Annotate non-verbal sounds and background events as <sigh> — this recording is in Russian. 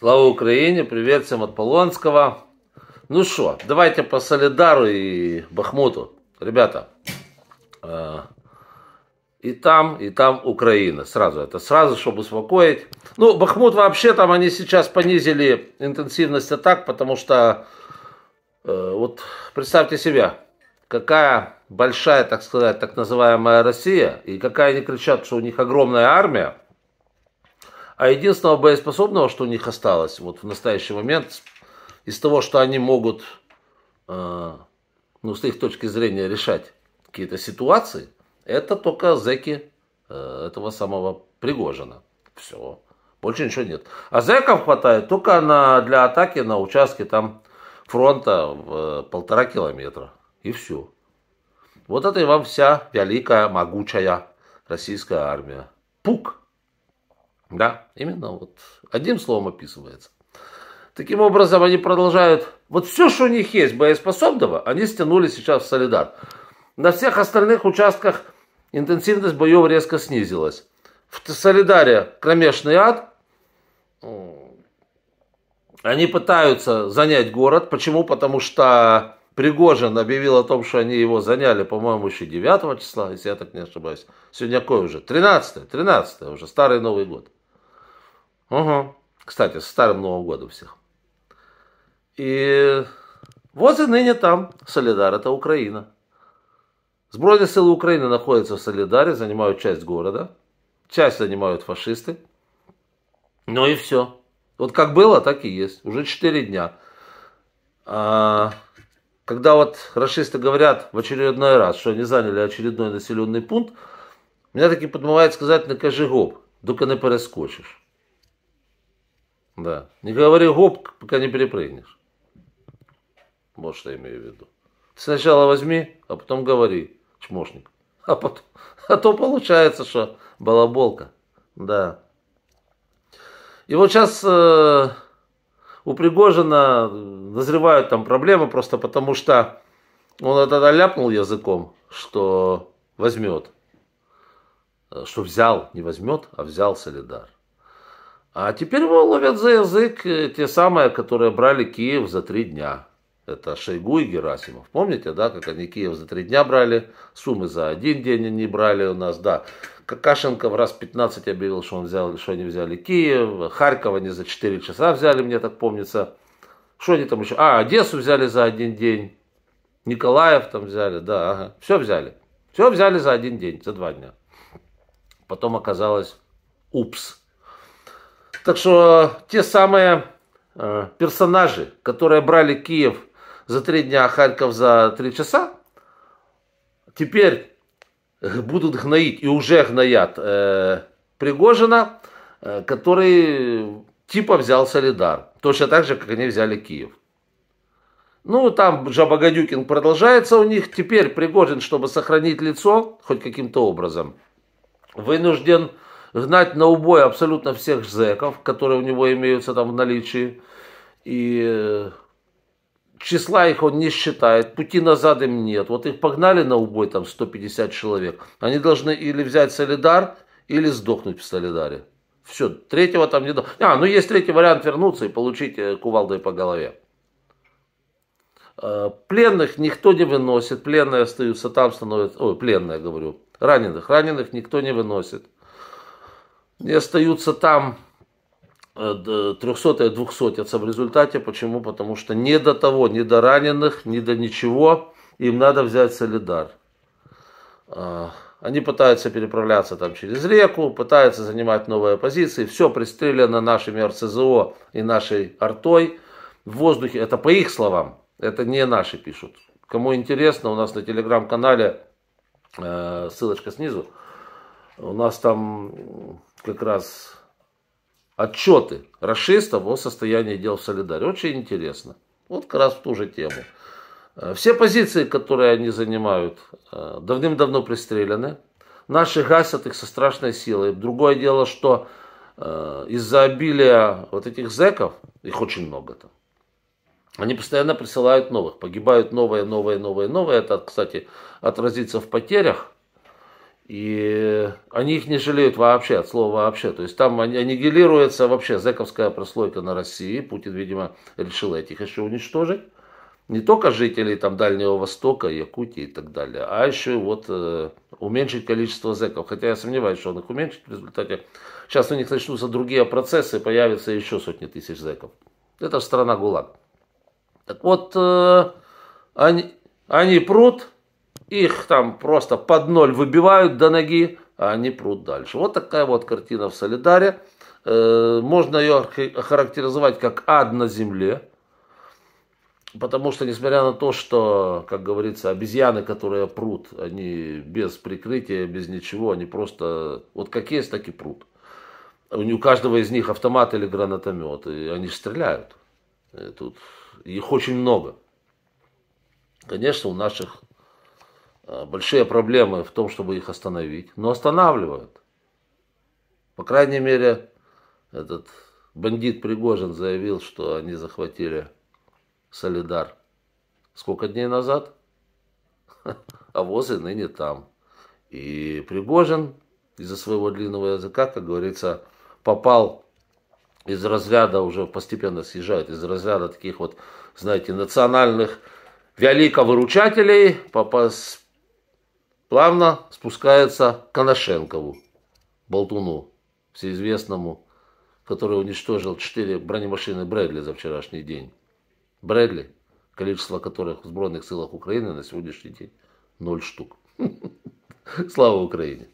Слава Украине, привет всем от Полонского. Ну что, давайте по Солідару і Бахмуту. Ребята, э, и там, и там Украина. Сразу это, сразу, чтобы успокоить. Ну, Бахмут вообще там, они сейчас понизили интенсивность атак, потому что, э, вот представьте себе, какая большая, так сказать, так называемая Россия, и какая они кричат, что у них огромная армия, а единственного боеспособного, что у них осталось вот в настоящий момент, из того, что они могут, э, ну, с их точки зрения, решать какие-то ситуации, это только зеки э, этого самого Пригожина. Все. Больше ничего нет. А зеков хватает только на, для атаки на участке там фронта в э, полтора километра. И все. Вот это и вам вся великая, могучая российская армия. Пук! Да, именно вот. Одним словом описывается. Таким образом, они продолжают... Вот все, что у них есть боеспособного, они стянули сейчас в Солидар. На всех остальных участках интенсивность боев резко снизилась. В Солидаре кромешный ад. Они пытаются занять город. Почему? Потому что Пригожин объявил о том, что они его заняли, по-моему, еще 9 числа, если я так не ошибаюсь. Сегодня какой уже? 13 13 уже, старый Новый год. Угу. Кстати, с старым Новым годом всех. И вот и ныне там Солидар, это Украина. Сбройные силы Украины находятся в Солидаре, занимают часть города, часть занимают фашисты. Ну и все. Вот как было, так и есть. Уже 4 дня. А, когда вот расисты говорят в очередной раз, что они заняли очередной населенный пункт, меня таки подмывает сказать, накажи гоб, только не перескочишь. Да. Не говори гоп, пока не перепрыгнешь. Вот что я имею в виду. Ты сначала возьми, а потом говори, чмошник. А, потом, а то получается, что балаболка. Да. И вот сейчас э, у Пригожина назревают там проблемы просто потому, что он тогда ляпнул языком, что возьмет. Э, что взял, не возьмет, а взял Солидар. А теперь его ловят за язык э, те самые, которые брали Киев за три дня. Это Шойгу и Герасимов. Помните, да, как они Киев за три дня брали, Сумы за один день они брали у нас, да. Какашенко в раз 15 объявил, что, он взял, что они взяли Киев, Харьков они за 4 часа взяли, мне так помнится. Что они там еще? А, Одессу взяли за один день, Николаев там взяли, да, ага. Все взяли. Все взяли за один день, за два дня. Потом оказалось, упс, так что э, те самые э, персонажи, которые брали Киев за три дня, а Харьков за три часа, теперь будут гноить и уже гноят э, Пригожина, э, который типа взял Солидар. Точно так же, как они взяли Киев. Ну, там Жабагадюкин продолжается у них. Теперь Пригожин, чтобы сохранить лицо, хоть каким-то образом, вынужден гнать на убой абсолютно всех зэков, которые у него имеются там в наличии. И э, числа их он не считает, пути назад им нет. Вот их погнали на убой там 150 человек. Они должны или взять солидар, или сдохнуть в солидаре. Все, третьего там не... А, ну есть третий вариант вернуться и получить э, кувалдой по голове. Э, пленных никто не выносит, пленные остаются там, становятся... Ой, пленные, говорю. Раненых. Раненых никто не выносит и остаются там 300 и 200 в результате. Почему? Потому что не до того, не до раненых, не до ничего. Им надо взять солидар. А, они пытаются переправляться там через реку, пытаются занимать новые позиции. Все пристреляно нашими РСЗО и нашей артой. В воздухе, это по их словам, это не наши пишут. Кому интересно, у нас на телеграм-канале, э, ссылочка снизу, у нас там как раз отчеты расистов о состоянии дел в Солидаре. Очень интересно. Вот как раз в ту же тему. Э, все позиции, которые они занимают, э, давным-давно пристреляны. Наши гасят их со страшной силой. Другое дело, что э, из-за обилия вот этих зеков, их очень много там, они постоянно присылают новых. Погибают новые, новые, новые, новые. Это, кстати, отразится в потерях и они их не жалеют вообще, от слова вообще. То есть там аннигилируется вообще зэковская прослойка на России. Путин, видимо, решил этих еще уничтожить. Не только жителей там Дальнего Востока, Якутии и так далее, а еще вот э, уменьшить количество зэков. Хотя я сомневаюсь, что он их уменьшит в результате. Сейчас у них начнутся другие процессы, появятся еще сотни тысяч зэков. Это страна ГУЛАГ. Так вот, э, они, они прут, их там просто под ноль выбивают до ноги, а они прут дальше. Вот такая вот картина в Солидаре. Э, можно ее характеризовать как ад на земле, потому что, несмотря на то, что, как говорится, обезьяны, которые прут, они без прикрытия, без ничего, они просто вот как есть, так и прут. У каждого из них автомат или гранатомет, и они стреляют. И э, тут их очень много. Конечно, у наших Э, большие проблемы в том, чтобы их остановить, но останавливают. По крайней мере, этот бандит Пригожин заявил, что они захватили Солидар. Сколько дней назад? <laughs> А воз и ныне там. И Пригожин из-за своего длинного языка, как говорится, попал из разряда, уже постепенно съезжает, из разряда таких вот, знаете, национальных великовыручателей, попал плавно спускается к Коношенкову, болтуну всеизвестному, который уничтожил четыре бронемашины Брэдли за вчерашний день. Брэдли, количество которых в сбройных силах Украины на сегодняшний день ноль штук. <laughs> Слава Украине!